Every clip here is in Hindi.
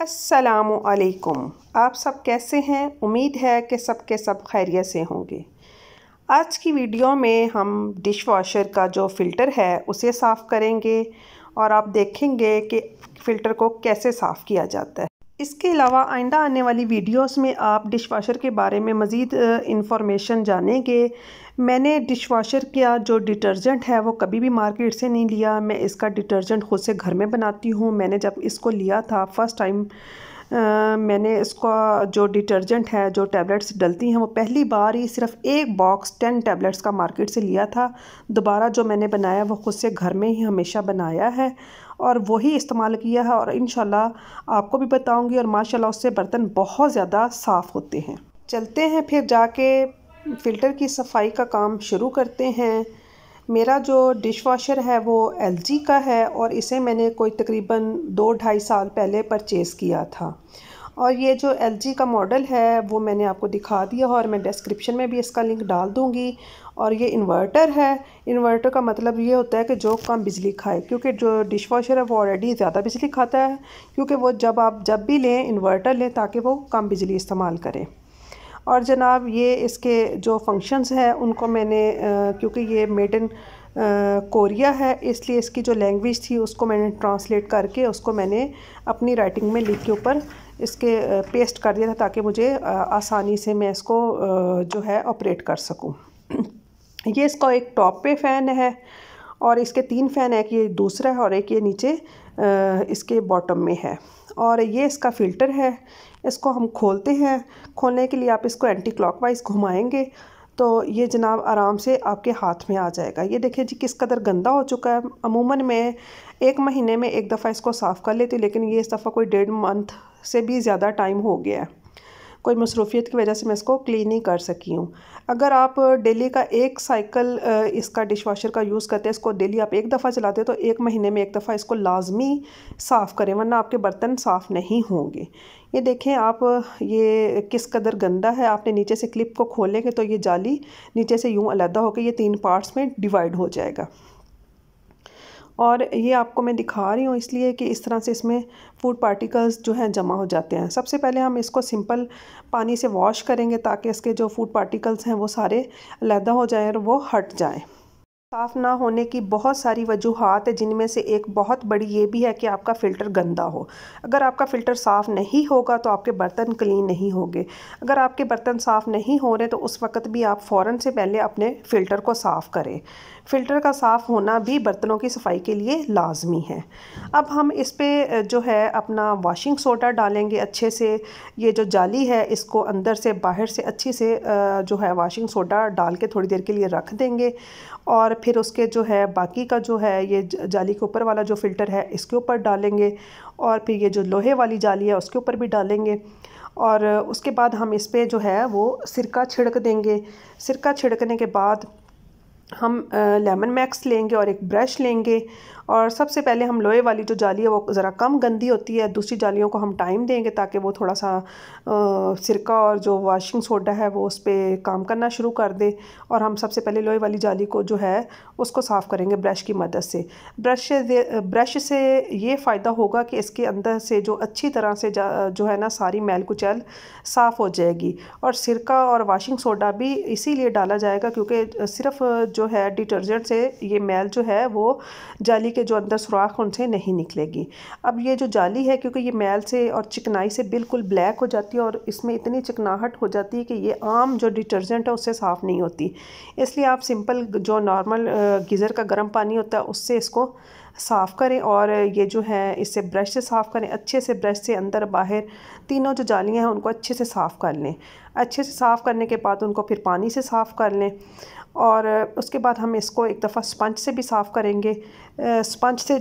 असलकुम आप सब कैसे हैं उम्मीद है कि सब के सब खैरियत से होंगे आज की वीडियो में हम डिश वाशर का जो फ़िल्टर है उसे साफ़ करेंगे और आप देखेंगे कि फ़िल्टर को कैसे साफ़ किया जाता है इसके अलावा आइंदा आने वाली वीडियोस में आप डिशवाशर के बारे में मज़ीद इन्फॉर्मेशन जानेंगे मैंने डिशवाशर का जो डिटर्जेंट है वो कभी भी मार्केट से नहीं लिया मैं इसका डिटर्जेंट ख़ुद से घर में बनाती हूँ मैंने जब इसको लिया था फ़र्स्ट टाइम मैंने इसका जो डिटर्जेंट है जो टैबलेट्स डलती हैं वो पहली बार ही सिर्फ एक बॉक्स टेन टैबलेट्स का मार्केट से लिया था दोबारा जो मैंने बनाया वो ख़ुद से घर में ही हमेशा बनाया है और वही इस्तेमाल किया है और इन आपको भी बताऊँगी और माशाल्लाह उससे बर्तन बहुत ज़्यादा साफ़ होते हैं चलते हैं फिर जाके फ़िल्टर की सफाई का काम शुरू करते हैं मेरा जो डिश वाशर है वो एल का है और इसे मैंने कोई तकरीबन दो ढाई साल पहले परचेज़ किया था और ये जो एल का मॉडल है वो मैंने आपको दिखा दिया और मैं डिस्क्रिप्शन में भी इसका लिंक डाल दूँगी और ये इन्वर्टर है इन्वर्टर का मतलब ये होता है कि जो कम बिजली खाए क्योंकि जो डिश वॉशर है वो ऑलरेडी ज़्यादा बिजली खाता है क्योंकि वो जब आप जब भी लें इन्वर्टर लें ताकि वो कम बिजली इस्तेमाल करें और जनाब ये इसके जो फंक्शंस हैं उनको मैंने क्योंकि ये मेड इन कोरिया है इसलिए इसकी जो लैंग्वेज थी उसको मैंने ट्रांसलेट करके उसको मैंने अपनी राइटिंग में लिख के ऊपर इसके पेस्ट कर दिया था ताकि मुझे आसानी से मैं इसको जो है ऑपरेट कर सकूं ये इसका एक टॉप पे फ़ैन है और इसके तीन फ़ैन है कि ये दूसरा है और एक ये नीचे इसके बॉटम में है और ये इसका फ़िल्टर है इसको हम खोलते हैं खोलने के लिए आप इसको एंटी क्लॉक घुमाएंगे तो ये जनाब आराम से आपके हाथ में आ जाएगा ये देखिए जी किस कदर गंदा हो चुका है अमूमन मैं एक महीने में एक दफ़ा इसको साफ़ कर लेती हूँ लेकिन ये इस दफ़ा कोई डेढ़ मंथ से भी ज़्यादा टाइम हो गया है कोई मसरूफियत की वजह से मैं इसको क्लीन नहीं कर सकी हूँ अगर आप डेली का एक साइकिल इसका डिश वाशर का यूज़ करते हैं इसको डेली आप एक दफ़ा चलाते हैं तो एक महीने में एक दफ़ा इसको लाजमी साफ़ करें वरना आपके बर्तन साफ़ नहीं होंगे ये देखें आप ये किस कदर गंदा है आपने नीचे से क्लिप को खोलेंगे तो ये जाली नीचे से यूँ अलहदा होकर ये तीन पार्ट्स में डिवाइड हो जाएगा और ये आपको मैं दिखा रही हूँ इसलिए कि इस तरह से इसमें फूड पार्टिकल्स जो हैं जमा हो जाते हैं सबसे पहले हम इसको सिंपल पानी से वॉश करेंगे ताकि इसके जो फूड पार्टिकल्स हैं वो सारे लहदा हो जाएँ और वो हट जाएँ साफ़ ना होने की बहुत सारी वजूहत है जिनमें से एक बहुत बड़ी ये भी है कि आपका फ़िल्टर गंदा हो अगर आपका फ़िल्टर साफ़ नहीं होगा तो आपके बर्तन क्लीन नहीं होंगे अगर आपके बर्तन साफ़ नहीं हो रहे तो उस वक्त भी आप फ़ौर से पहले अपने फ़िल्टर को साफ़ करें फ़िल्टर का साफ़ होना भी बर्तनों की सफ़ाई के लिए लाजमी है अब हम इस पर जो है अपना वाशिंग सोडा डालेंगे अच्छे से ये जो जाली है इसको अंदर से बाहर से अच्छे से जो है वाशिंग सोडा डाल के थोड़ी देर के लिए रख देंगे और बाद फिर उसके जो है बाकी का जो है ये जाली के ऊपर वाला जो फ़िल्टर है इसके ऊपर डालेंगे और फिर ये जो लोहे वाली जाली है उसके ऊपर भी डालेंगे और उसके बाद हम इस पर जो है वो सिरका छिड़क देंगे सिरका छिड़कने के बाद हम लेमन मैक्स लेंगे और एक ब्रश लेंगे और सबसे पहले हम लोहे वाली जो जाली है वो ज़रा कम गंदी होती है दूसरी जालियों को हम टाइम देंगे ताकि वो थोड़ा सा आ, सिरका और जो वाशिंग सोडा है वो उस पर काम करना शुरू कर दे और हम सबसे पहले लोहे वाली जाली को जो है उसको साफ़ करेंगे ब्रश की मदद से ब्रश ब्रश से ये फ़ायदा होगा कि इसके अंदर से जो अच्छी तरह से जो है ना सारी मैल कुचैल साफ़ हो जाएगी और सिरका और वाशिंग सोडा भी इसीलिए डाला जाएगा क्योंकि सिर्फ जो है डिटर्जेंट से ये मैल जो है वो जाली कि जो अंदर सुराख उनसे नहीं निकलेगी अब ये जो जाली है क्योंकि ये मैल से और चिकनाई से बिल्कुल ब्लैक हो जाती है और इसमें इतनी चिकनाहट हो जाती है कि ये आम जो डिटर्जेंट है उससे साफ़ नहीं होती इसलिए आप सिंपल जो नॉर्मल गीज़र का गर्म पानी होता है उससे इसको साफ़ करें और ये जो है इससे ब्रश से साफ़ करें अच्छे से ब्रश से अंदर बाहर तीनों जो जालियां हैं उनको अच्छे से साफ़ कर लें अच्छे से साफ़ करने के बाद उनको फिर पानी से साफ़ कर लें और उसके बाद हम इसको एक दफ़ा स्पंज से भी साफ़ करेंगे स्पंज से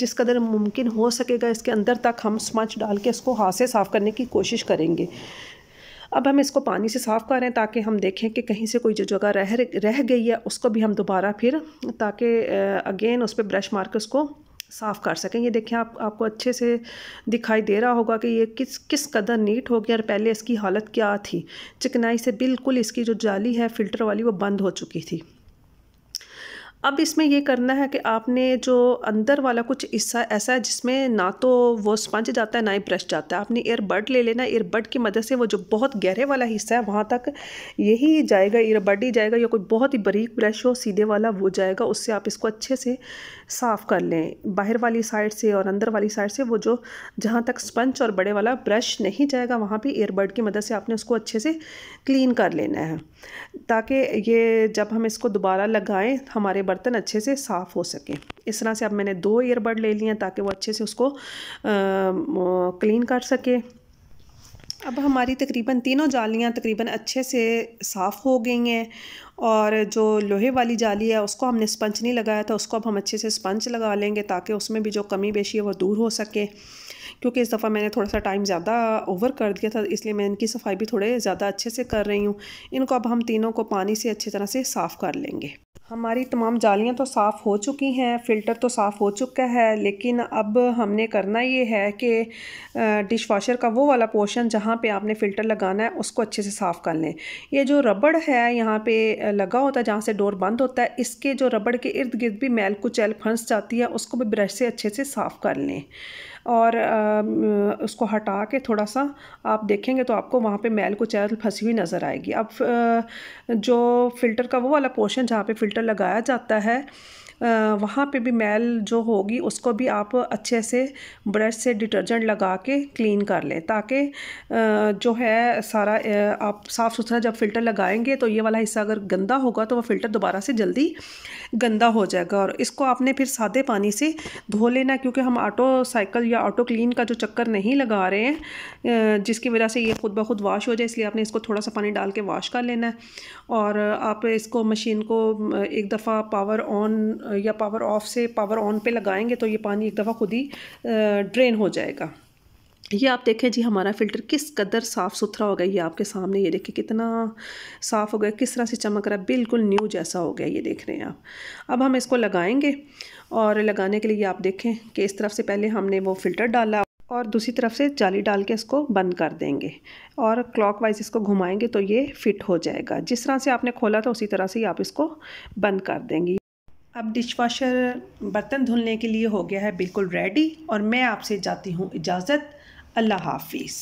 जिस कदर मुमकिन हो सकेगा इसके अंदर तक हम स्पंज डाल के इसको हाथ से साफ़ करने की कोशिश करेंगे अब हम इसको पानी से साफ़ कर रहे हैं ताकि हम देखें कि कहीं से कोई जो जगह रह रह गई है उसको भी हम दोबारा फिर ताकि अगेन उस पर ब्रश मार उसको साफ़ कर सकें ये देखें आप आपको अच्छे से दिखाई दे रहा होगा कि ये किस किस कदर नीट हो गया और पहले इसकी हालत क्या थी चिकनाई से बिल्कुल इसकी जो जाली है फ़िल्टर वाली वो बंद हो चुकी थी अब इसमें ये करना है कि आपने जो अंदर वाला कुछ हिस्सा ऐसा है जिसमें ना तो वो स्पंज जाता है ना ही ब्रश जाता है आपने ईयरबड ले लेना ईयरबड की मदद से वो जो बहुत गहरे वाला हिस्सा है वहाँ तक यही जाएगा ईयरबड ही जाएगा या कोई बहुत ही बारीक ब्रश हो सीधे वाला वो जाएगा उससे आप इसको अच्छे से साफ़ कर लें बाहर वाली साइड से और अंदर वाली साइड से वो जो जहाँ तक स्पंज और बड़े वाला ब्रश नहीं जाएगा वहाँ पर ईयरबड की मदद से आपने उसको अच्छे से क्लीन कर लेना है ताकि ये जब हम इसको दोबारा लगाएं हमारे बर्तन अच्छे से साफ़ हो सकें इस तरह से अब मैंने दो ईयरबड ले लिए ताकि वो अच्छे से उसको क्लीन कर सके अब हमारी तकरीबन तीनों जालियाँ तकरीबन अच्छे से साफ़ हो गई हैं और जो लोहे वाली जाली है उसको हमने स्पंज नहीं लगाया था उसको अब हम अच्छे से स्पंज लगा लेंगे ताकि उसमें भी जो कमी बेशी है वो दूर हो सके क्योंकि इस दफ़ा मैंने थोड़ा सा टाइम ज़्यादा ओवर कर दिया था इसलिए मैं इनकी सफाई भी थोड़े ज़्यादा अच्छे से कर रही हूँ इनको अब हम तीनों को पानी से अच्छी तरह से साफ़ कर लेंगे हमारी तमाम जालियां तो साफ़ हो चुकी हैं फ़िल्टर तो साफ़ हो चुका है लेकिन अब हमने करना ये है कि डिश वाशर का वो वाला पोर्शन जहाँ पे आपने फ़िल्टर लगाना है उसको अच्छे से साफ़ कर लें ये जो रबड़ है यहाँ पे लगा होता है जहाँ से डोर बंद होता है इसके जो रबड़ के इर्द गिर्द भी मैल कुचैल फंस जाती है उसको भी ब्रश से अच्छे से साफ़ कर लें और उसको हटा के थोड़ा सा आप देखेंगे तो आपको वहाँ पे मैल को चैल फंसी हुई नज़र आएगी अब जो फ़िल्टर का वो वाला पोर्शन जहाँ पे फ़िल्टर लगाया जाता है वहाँ पे भी मैल जो होगी उसको भी आप अच्छे से ब्रश से डिटर्जेंट लगा के क्लीन कर लें ताकि जो है सारा आप साफ़ सुथरा जब फ़िल्टर लगाएंगे तो ये वाला हिस्सा अगर गंदा होगा तो वह फ़िल्टर दोबारा से जल्दी गंदा हो जाएगा और इसको आपने फिर सादे पानी से धो लेना क्योंकि हम ऑटो साइकिल या ऑटो क्लीन का जो चक्कर नहीं लगा रहे हैं जिसकी वजह से ये खुद ब खुद वाश हो जाए इसलिए आपने इसको थोड़ा सा पानी डाल के वाश कर लेना है और आप इसको मशीन को एक दफ़ा पावर ऑन या पावर ऑफ से पावर ऑन पे लगाएंगे तो ये पानी एक दफ़ा खुद ही ड्रेन हो जाएगा ये आप देखें जी हमारा फ़िल्टर किस कदर साफ़ सुथरा हो गया ये आपके सामने ये देखें कितना साफ़ हो गया किस तरह से चमक रहा है बिल्कुल न्यू जैसा हो गया ये देख रहे हैं आप अब हम इसको लगाएंगे और लगाने के लिए आप देखें कि इस तरफ से पहले हमने वो फ़िल्टर डाला और दूसरी तरफ से जाली डाल के इसको बंद कर देंगे और वाइज इसको घुमाएंगे तो ये फिट हो जाएगा जिस तरह से आपने खोला था उसी तरह से ही आप इसको बंद कर देंगे अब डिशवाशर बर्तन धुलने के लिए हो गया है बिल्कुल रेडी और मैं आपसे जाती हूँ इजाज़त अल्लाह हाफिज़